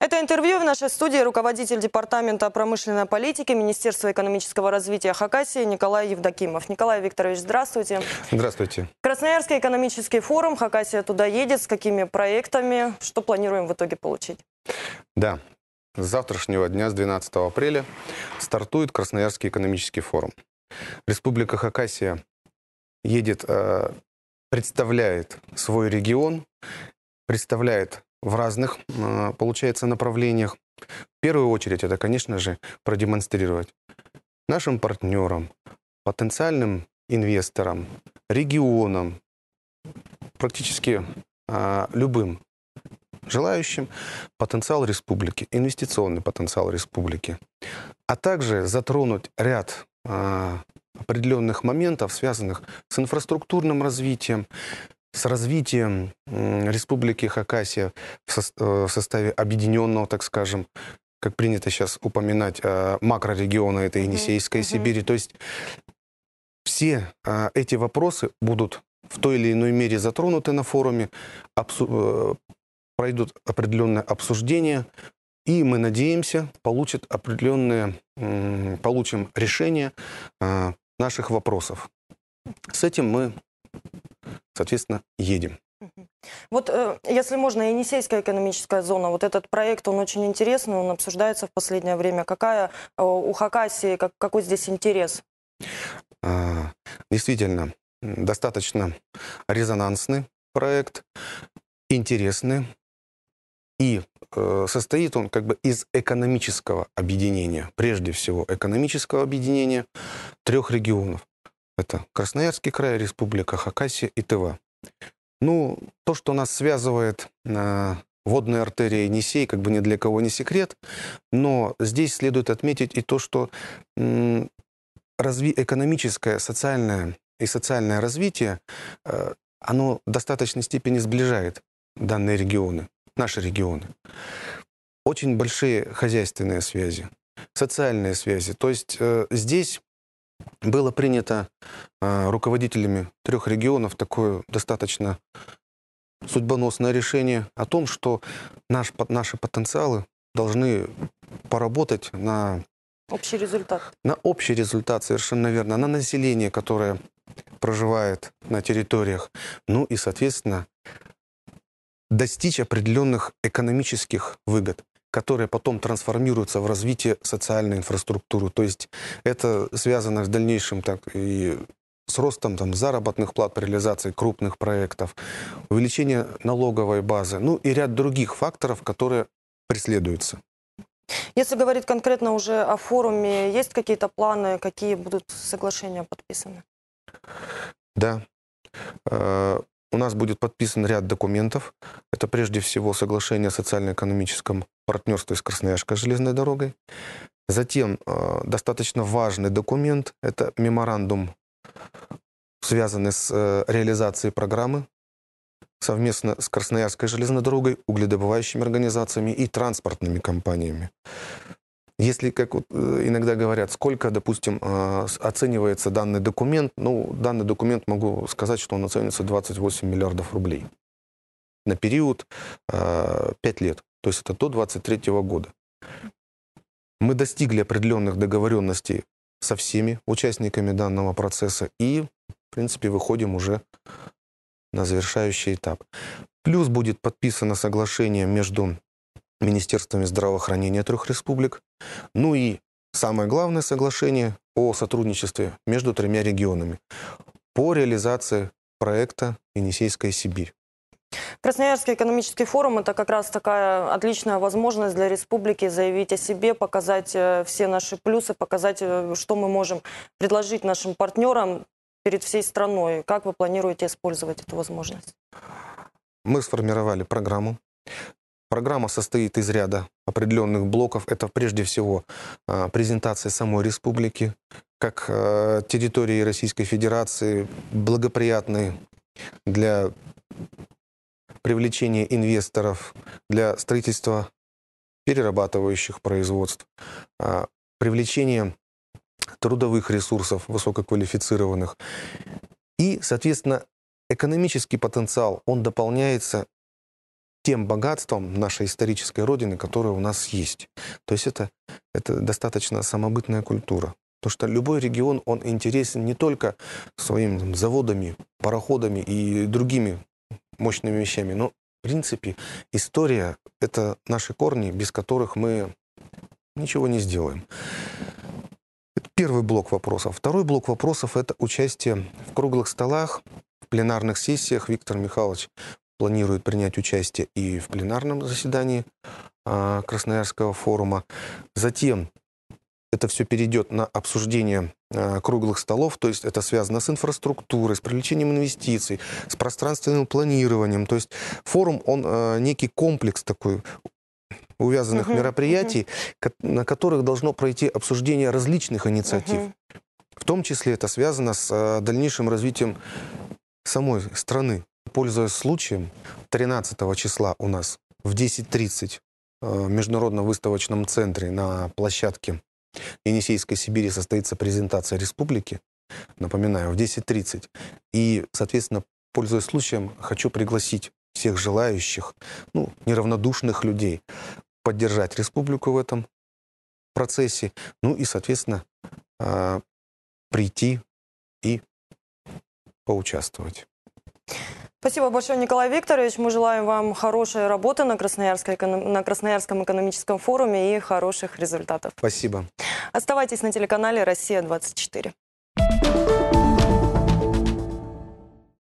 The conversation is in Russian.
Это интервью в нашей студии руководитель Департамента промышленной политики Министерства экономического развития Хакасии Николай Евдокимов. Николай Викторович, здравствуйте. Здравствуйте. Красноярский экономический форум. Хакасия туда едет. С какими проектами? Что планируем в итоге получить? Да, с завтрашнего дня, с 12 апреля, стартует Красноярский экономический форум. Республика Хакасия едет э, представляет свой регион, представляет в разных, э, получается, направлениях. В первую очередь это, конечно же, продемонстрировать нашим партнерам, потенциальным инвесторам, регионам, практически а, любым желающим потенциал республики, инвестиционный потенциал республики, а также затронуть ряд а, определенных моментов, связанных с инфраструктурным развитием, с развитием Республики Хакасия э, в составе объединенного, так скажем, как принято сейчас упоминать, э, макрорегиона, этой Енисейская mm-hmm. Сибирь. То есть все э, эти вопросы будут в той или иной мере затронуты на форуме, обсу- пройдут определенное обсуждение, и мы надеемся, получит определенные, получим решение наших вопросов. С этим мы, соответственно, едем. Вот, э, если можно, Енисейская экономическая зона, вот этот проект, он очень интересный, он обсуждается в последнее время. Какая э, у Хакасии, как, какой здесь интерес? А, действительно, достаточно резонансный проект, интересный. И э, состоит он как бы из экономического объединения, прежде всего экономического объединения трех регионов. Это Красноярский край, Республика Хакасия и Тыва. Ну, то, что нас связывает э, водная артерия Енисей, как бы ни для кого не секрет, но здесь следует отметить и то, что э, разви экономическое, социальное и социальное развитие, э, оно в достаточной степени сближает данные регионы наши регионы. Очень большие хозяйственные связи, социальные связи. То есть э, здесь было принято э, руководителями трех регионов такое достаточно судьбоносное решение о том, что наш, наши потенциалы должны поработать на Общий результат. На общий результат, совершенно верно. На население, которое проживает на территориях. Ну и, соответственно, достичь определенных экономических выгод которые потом трансформируются в развитие социальной инфраструктуры. То есть это связано в дальнейшем так и с ростом там, заработных плат при реализации крупных проектов, увеличение налоговой базы, ну и ряд других факторов, которые преследуются. Если говорить конкретно уже о форуме, есть какие-то планы, какие будут соглашения подписаны? Да. Э, у нас будет подписан ряд документов. Это прежде всего соглашение о социально-экономическом партнерстве с Красноярской железной дорогой. Затем э, достаточно важный документ – это меморандум, связанный с э, реализацией программы совместно с Красноярской железной дорогой, угледобывающими организациями и транспортными компаниями. Если, как вот э, иногда говорят, сколько, допустим, э, оценивается данный документ, ну, данный документ, могу сказать, что он оценивается 28 миллиардов рублей на период 5 э, лет, то есть это до 23 года. Мы достигли определенных договоренностей со всеми участниками данного процесса и, в принципе, выходим уже на завершающий этап. Плюс будет подписано соглашение между министерствами здравоохранения трех республик. Ну и самое главное соглашение о сотрудничестве между тремя регионами по реализации проекта «Енисейская Сибирь». Красноярский экономический форум – это как раз такая отличная возможность для республики заявить о себе, показать э, все наши плюсы, показать, э, что мы можем предложить нашим партнерам перед всей страной. Как вы планируете использовать эту возможность? Мы сформировали программу Программа состоит из ряда определенных блоков. Это прежде всего а, презентация самой республики, как а, территории Российской Федерации, благоприятной для привлечения инвесторов, для строительства перерабатывающих производств, а, привлечения трудовых ресурсов высококвалифицированных. И, соответственно, экономический потенциал, он дополняется тем богатством нашей исторической родины, которое у нас есть. То есть это, это достаточно самобытная культура. Потому что любой регион, он интересен не только своими заводами, пароходами и другими мощными вещами, но, в принципе, история — это наши корни, без которых мы ничего не сделаем. Это первый блок вопросов. Второй блок вопросов — это участие в круглых столах, в пленарных сессиях, Виктор Михайлович, планирует принять участие и в пленарном заседании а, Красноярского форума. Затем это все перейдет на обсуждение а, круглых столов, то есть это связано с инфраструктурой, с привлечением инвестиций, с пространственным планированием. То есть форум, он а, некий комплекс такой увязанных угу, мероприятий, угу. на которых должно пройти обсуждение различных инициатив. Угу. В том числе это связано с дальнейшим развитием самой страны. Пользуясь случаем, 13 числа у нас в 10.30 э, в Международном выставочном центре на площадке Енисейской Сибири состоится презентация республики, напоминаю, в 10.30. И, соответственно, пользуясь случаем, хочу пригласить всех желающих, ну, неравнодушных людей, поддержать республику в этом процессе, ну и, соответственно, э, прийти и поучаствовать. Спасибо большое, Николай Викторович. Мы желаем вам хорошей работы на, Красноярской, на Красноярском экономическом форуме и хороших результатов. Спасибо. Оставайтесь на телеканале «Россия-24».